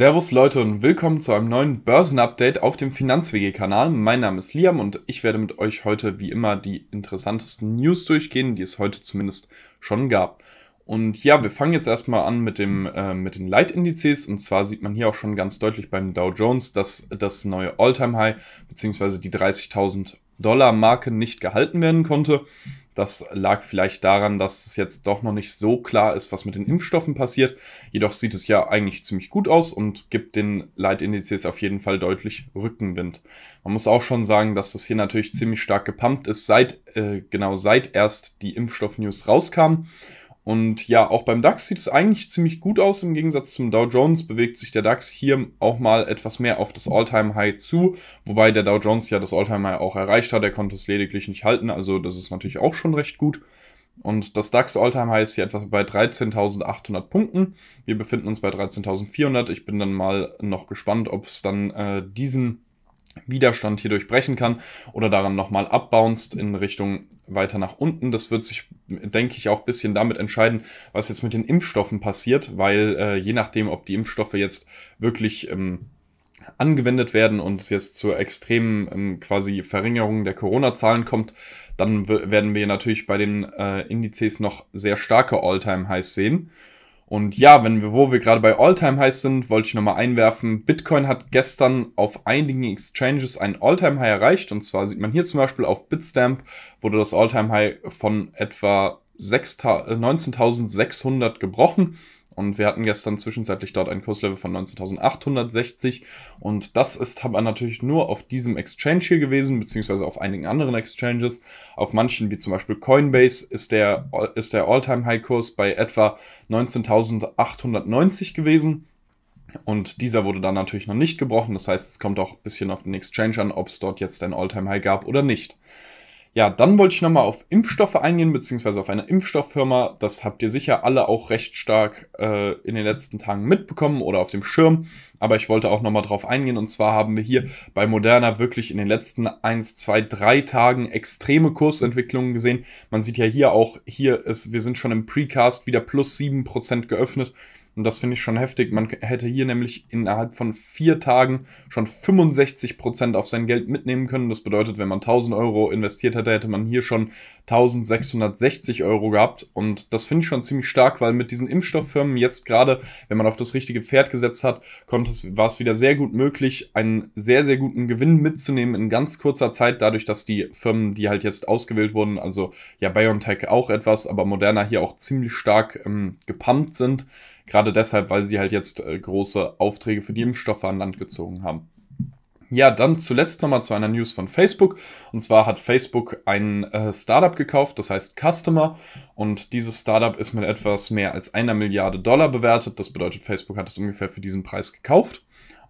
Servus Leute und willkommen zu einem neuen Börsenupdate auf dem Finanzwege-Kanal. Mein Name ist Liam und ich werde mit euch heute wie immer die interessantesten News durchgehen, die es heute zumindest schon gab. Und ja, wir fangen jetzt erstmal an mit, dem, äh, mit den Leitindizes. Und zwar sieht man hier auch schon ganz deutlich beim Dow Jones, dass das neue All-Time-High bzw. die 30.000 Dollar-Marke nicht gehalten werden konnte. Das lag vielleicht daran, dass es jetzt doch noch nicht so klar ist, was mit den Impfstoffen passiert. Jedoch sieht es ja eigentlich ziemlich gut aus und gibt den Leitindizes auf jeden Fall deutlich Rückenwind. Man muss auch schon sagen, dass das hier natürlich ziemlich stark gepumpt ist, seit, äh, genau seit erst die Impfstoff-News rauskam. Und ja, auch beim DAX sieht es eigentlich ziemlich gut aus. Im Gegensatz zum Dow Jones bewegt sich der DAX hier auch mal etwas mehr auf das All-Time-High zu. Wobei der Dow Jones ja das All-Time-High auch erreicht hat. Er konnte es lediglich nicht halten. Also das ist natürlich auch schon recht gut. Und das DAX all time High ist hier etwa bei 13.800 Punkten. Wir befinden uns bei 13.400. Ich bin dann mal noch gespannt, ob es dann äh, diesen Widerstand hier durchbrechen kann oder daran nochmal abbounced in Richtung weiter nach unten. Das wird sich, denke ich, auch ein bisschen damit entscheiden, was jetzt mit den Impfstoffen passiert, weil äh, je nachdem, ob die Impfstoffe jetzt wirklich ähm, angewendet werden und es jetzt zur extremen ähm, quasi Verringerung der Corona-Zahlen kommt, dann werden wir natürlich bei den äh, Indizes noch sehr starke All-Time-Highs sehen. Und ja, wenn wir, wo wir gerade bei All-Time-High sind, wollte ich nochmal einwerfen. Bitcoin hat gestern auf einigen Exchanges ein All-Time-High erreicht. Und zwar sieht man hier zum Beispiel auf Bitstamp wurde das All-Time-High von etwa 19.600 äh, gebrochen. Und wir hatten gestern zwischenzeitlich dort ein Kurslevel von 19.860. Und das ist aber natürlich nur auf diesem Exchange hier gewesen, beziehungsweise auf einigen anderen Exchanges. Auf manchen, wie zum Beispiel Coinbase, ist der, ist der All-Time-High-Kurs bei etwa 19.890 gewesen. Und dieser wurde dann natürlich noch nicht gebrochen. Das heißt, es kommt auch ein bisschen auf den Exchange an, ob es dort jetzt ein All-Time-High gab oder nicht. Ja, dann wollte ich nochmal auf Impfstoffe eingehen, beziehungsweise auf eine Impfstofffirma. Das habt ihr sicher alle auch recht stark äh, in den letzten Tagen mitbekommen oder auf dem Schirm. Aber ich wollte auch nochmal drauf eingehen. Und zwar haben wir hier bei Moderna wirklich in den letzten 1, 2, 3 Tagen extreme Kursentwicklungen gesehen. Man sieht ja hier auch, hier ist, wir sind schon im Precast wieder plus 7% geöffnet. Und das finde ich schon heftig. Man hätte hier nämlich innerhalb von vier Tagen schon 65% auf sein Geld mitnehmen können. Das bedeutet, wenn man 1000 Euro investiert hätte, hätte man hier schon 1660 Euro gehabt. Und das finde ich schon ziemlich stark, weil mit diesen Impfstofffirmen jetzt gerade, wenn man auf das richtige Pferd gesetzt hat, war es wieder sehr gut möglich, einen sehr, sehr guten Gewinn mitzunehmen in ganz kurzer Zeit, dadurch, dass die Firmen, die halt jetzt ausgewählt wurden, also ja, BioNTech auch etwas, aber Moderna hier auch ziemlich stark ähm, gepumpt sind. Gerade deshalb, weil sie halt jetzt äh, große Aufträge für die Impfstoffe an Land gezogen haben. Ja, dann zuletzt nochmal zu einer News von Facebook. Und zwar hat Facebook ein äh, Startup gekauft, das heißt Customer. Und dieses Startup ist mit etwas mehr als einer Milliarde Dollar bewertet. Das bedeutet, Facebook hat es ungefähr für diesen Preis gekauft.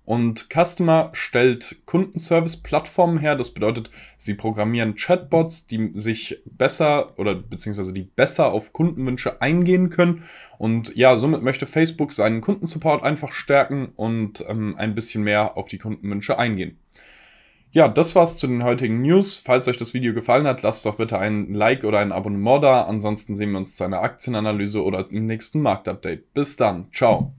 Und Customer stellt Kundenservice-Plattformen her. Das bedeutet, sie programmieren Chatbots, die sich besser oder beziehungsweise die besser auf Kundenwünsche eingehen können. Und ja, somit möchte Facebook seinen Kundensupport einfach stärken und ähm, ein bisschen mehr auf die Kundenwünsche eingehen. Ja, das war's zu den heutigen News. Falls euch das Video gefallen hat, lasst doch bitte ein Like oder ein Abonnement da. Ansonsten sehen wir uns zu einer Aktienanalyse oder im nächsten Marktupdate. Bis dann. Ciao.